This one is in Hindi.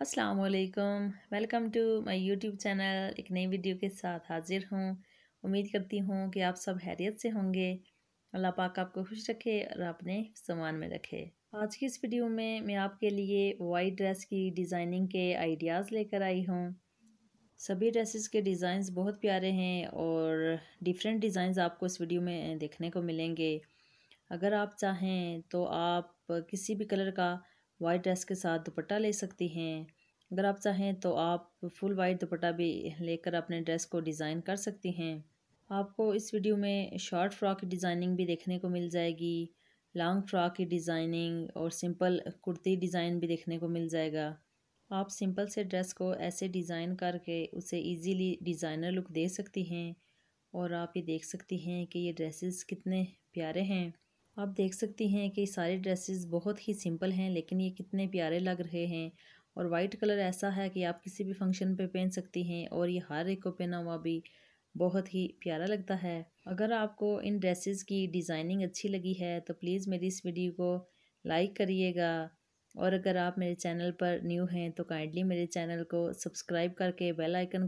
Aslam welcome to my YouTube channel एक नई वीडियो के साथ हाजिर हूँ उम्मीद करती हूँ कि आप सब हैरियत से होंगे अल्लाह पाक आपको खुश रखे और अपने सामान में रखे आज की इस वीडियो में मैं आपके लिए वाइट ड्रेस की डिज़ाइनिंग के आइडियाज़ लेकर आई हूँ सभी ड्रेसेस के डिज़ाइंस बहुत प्यारे हैं और डिफरेंट डिज़ाइंस आपको इस वीडियो में देखने को मिलेंगे अगर आप चाहें तो आप किसी भी कलर का वाइट ड्रेस के साथ दुपट्टा ले सकती हैं अगर आप चाहें तो आप फुल वाइट दुपट्टा भी लेकर अपने ड्रेस को डिज़ाइन कर सकती हैं आपको इस वीडियो में शॉर्ट फ्रॉक की डिज़ाइनिंग भी देखने को मिल जाएगी लॉन्ग फ्रॉक की डिज़ाइनिंग और सिंपल कुर्ती डिज़ाइन भी देखने को मिल जाएगा आप सिंपल से ड्रेस को ऐसे डिज़ाइन करके उसे इजीली डिज़ाइनर लुक दे सकती हैं और आप ये देख सकती हैं कि ये ड्रेसेस कितने प्यारे हैं आप देख सकती हैं कि सारे ड्रेसेस बहुत ही सिंपल हैं लेकिन ये कितने प्यारे लग रहे हैं और वाइट कलर ऐसा है कि आप किसी भी फंक्शन पे पहन सकती हैं और ये हर एक को पहना हुआ भी बहुत ही प्यारा लगता है अगर आपको इन ड्रेसेस की डिज़ाइनिंग अच्छी लगी है तो प्लीज़ मेरी इस वीडियो को लाइक करिएगा और अगर आप मेरे चैनल पर न्यू हैं तो काइंडली मेरे चैनल को सब्सक्राइब करके बेल आइकन को